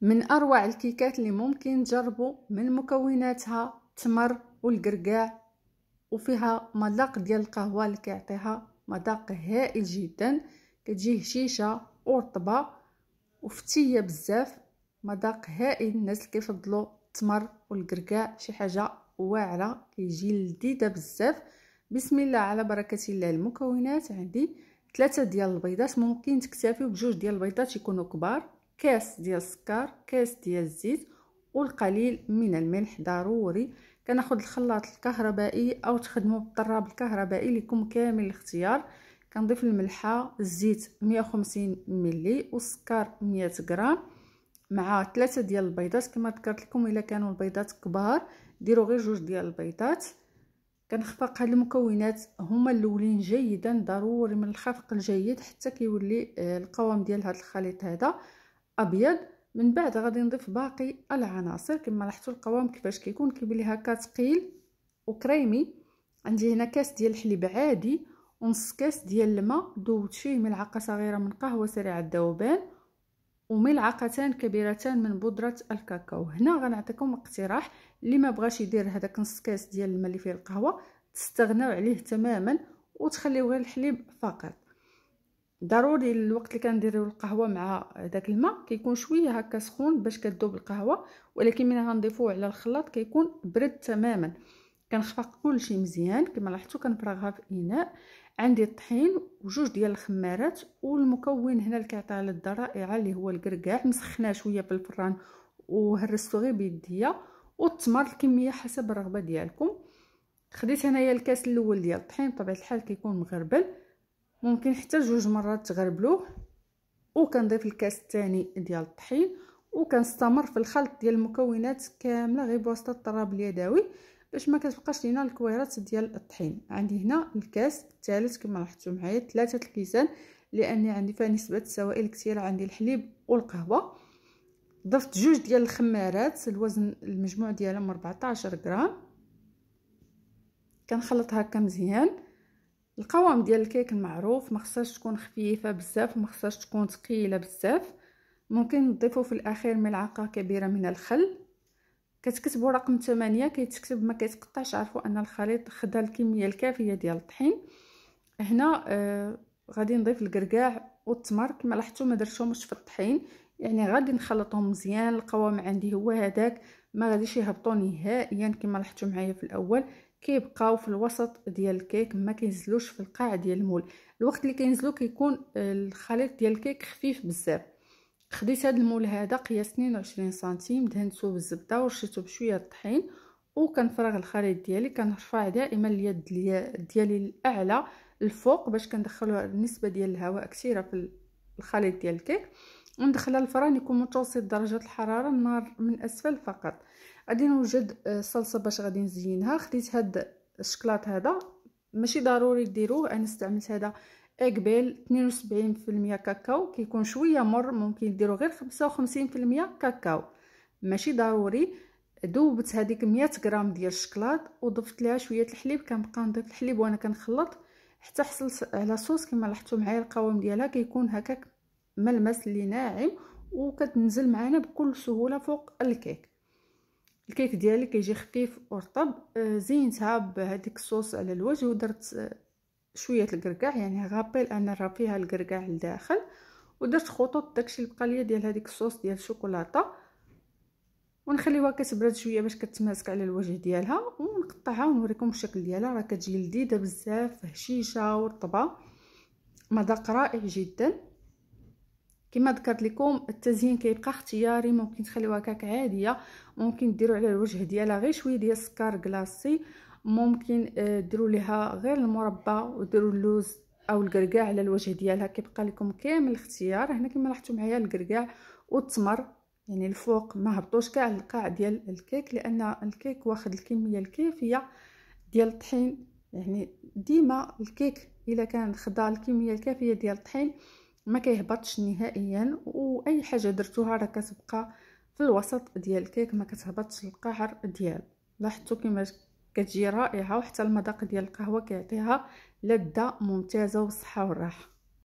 من اروع الكيكات اللي ممكن تجربوا من مكوناتها تمر والقرقاع وفيها مذاق ديال القهوه اللي كيعطيها مذاق هائل جدا كتجي هشيشه ورطبه وفتيه بزاف مذاق هائل الناس اللي كيفضلوا التمر والقرقاع شي حاجه واعره كيجي لذيذه بزاف بسم الله على بركه الله المكونات عندي ثلاثه ديال البيضات ممكن تكتفيو بجوج ديال البيضات يكونوا كبار كاس ديال السكر كاس ديال الزيت والقليل من الملح ضروري كناخذ الخلاط الكهربائي او تخدموا بالطراب الكهربائي لكم كامل الاختيار كنضيف الملحه الزيت 150 ملي والسكر 100 غرام مع ثلاثه ديال البيضات كما ذكرت لكم الا كانوا البيضات كبار ديروا غير جوج ديال البيضات كنخفق هاد المكونات هما الاولين جيدا ضروري من الخفق الجيد حتى كيولي آه، القوام ديال هاد الخليط هذا ابيض من بعد غادي نضيف باقي العناصر كما لاحظتوا القوام كيفاش كيكون كيولي هكا ثقيل وكريمي عندي هنا كاس ديال الحليب عادي ونص كاس ديال الماء دوت فيه ملعقه صغيره من قهوه سريعه الذوبان وملعقتان كبيرتان من بودره الكاكاو هنا غنعطيكم اقتراح اللي ما بغاش يدير هذاك نص كاس ديال الماء اللي فيه القهوه تستغناو عليه تماما وتخليو غير الحليب فقط ضروري الوقت اللي كنديرو القهوه مع داك الماء كيكون شويه هكا سخون باش كذوب القهوه ولكن ملي غنضيفوه على الخلاط كيكون برد تماما كنخفق كلشي مزيان كما لاحظتوا كنفرغها في اناء عندي الطحين وجوج ديال الخمارات والمكون هنا اللي كيعطي على الرائعه اللي هو الكركاع مسخناه شويه في الفران وهرستو غير بيديا والتمر الكميه حسب الرغبه ديالكم خديت هنايا الكاس الاول ديال الطحين بطبيعه الحال كيكون مغربل ممكن حتى جوج مرات تغربلوه وكنضيف الكاس الثاني ديال الطحين وكنستمر في الخلط ديال المكونات كامله غير بواسطه الطراب اليدوي باش ما كتبقاش لينا الكويرات ديال الطحين عندي هنا الكاس الثالث كما لاحظتوا معايا ثلاثه الكيسان لاني عندي فيها نسبه سوائل كثيره عندي الحليب والقهوه ضفت جوج ديال الخمارات الوزن المجموع ديالهم 14 غرام كنخلط هكا مزيان القوام ديال الكيك المعروف ما خصهاش تكون خفيفه بزاف وما خصهاش تكون ثقيله بزاف ممكن نضيفو في الاخير ملعقه كبيره من الخل كتكتبوا رقم 8 كيتكتب ما كيتقطعش عرفوا ان الخليط خدا الكميه الكافيه ديال الطحين هنا آه غادي نضيف القرقاع والتمر كما لاحظتوا ما درتهمش في الطحين يعني غادي نخلطهم مزيان القوام عندي هو هذاك ما غاديش يهبطوا نهائيا كما لاحظتوا معايا في الاول كيبقاو في الوسط ديال الكيك ما كينزلوش في القاع ديال المول الوقت اللي كينزلو كيكون آه، الخليط ديال الكيك خفيف بزاف خديت هذا المول هذا قياس 22 سنتيم دهنته بالزبده ورشيته بشويه الطحين وكنفرغ الخليط ديالي كنرفع دائما اليد ديالي الاعلى الفوق باش كندخل النسبه ديال الهواء كثيره في الخليط ديال الكيك وندخلها الفران يكون متوسط درجه الحراره النار من اسفل فقط غادي نوجد الصلصه آه، باش غادي نزينها خديت هاد الشكلاط هذا ماشي ضروري ديروه انا استعملت هذا اقبال 72% كاكاو كيكون شويه مر ممكن ديروا غير 55% كاكاو ماشي ضروري ذوبت هذيك 100 غرام ديال الشكلاط وضفت لها شويه الحليب كنبقى نضيف الحليب وانا كنخلط حتى حصلت على صوص كما لاحظتوا معايا القوام ديالها كيكون هكاك ملمس اللي ناعم وكتنزل معنا بكل سهوله فوق الكيك الكيك ديالي كيجي خفيف ورطب آه، زينتها بهذيك الصوص على الوجه ودرت آه، شويه الكركاع يعني غابيل انا راه فيها الكركاع لداخل ودرت خطوط داكشي اللي بقى ليا ديال هذيك الصوص ديال الشوكولاته ونخليوها كتبرد شويه باش كتماسك على الوجه ديالها ونقطعها ونوريكم الشكل ديالها راه كتجي لذيذه بزاف هشيشه ورطبه مذاق رائع جدا كما ذكرت لكم التزيين كيبقى اختياري ممكن تخليوها كعك عاديه ممكن ديروا على الوجه ديالها غير شويه ديال السكر كلاصي ممكن آه، ديروا ليها غير المربى وديروا اللوز او الكركاع على الوجه ديالها كيبقى لكم كامل الاختيار هنا كما لاحظتوا معايا الكركاع والتمر يعني الفوق ما هبطوش كاع القاع ديال الكيك لان الكيك واخد الكميه الكافيه ديال الطحين يعني ديما الكيك الا كان خدا الكميه الكافيه ديال الطحين ما كيهبطش نهائيا واي حاجه درتوها راه كتبقى في الوسط ديال الكيك ما كتهبطش القعر ديالو لاحظتوا كما كتجي رائعه وحتى المذاق ديال القهوه كيعطيها لذه ممتازه والصحه والراحه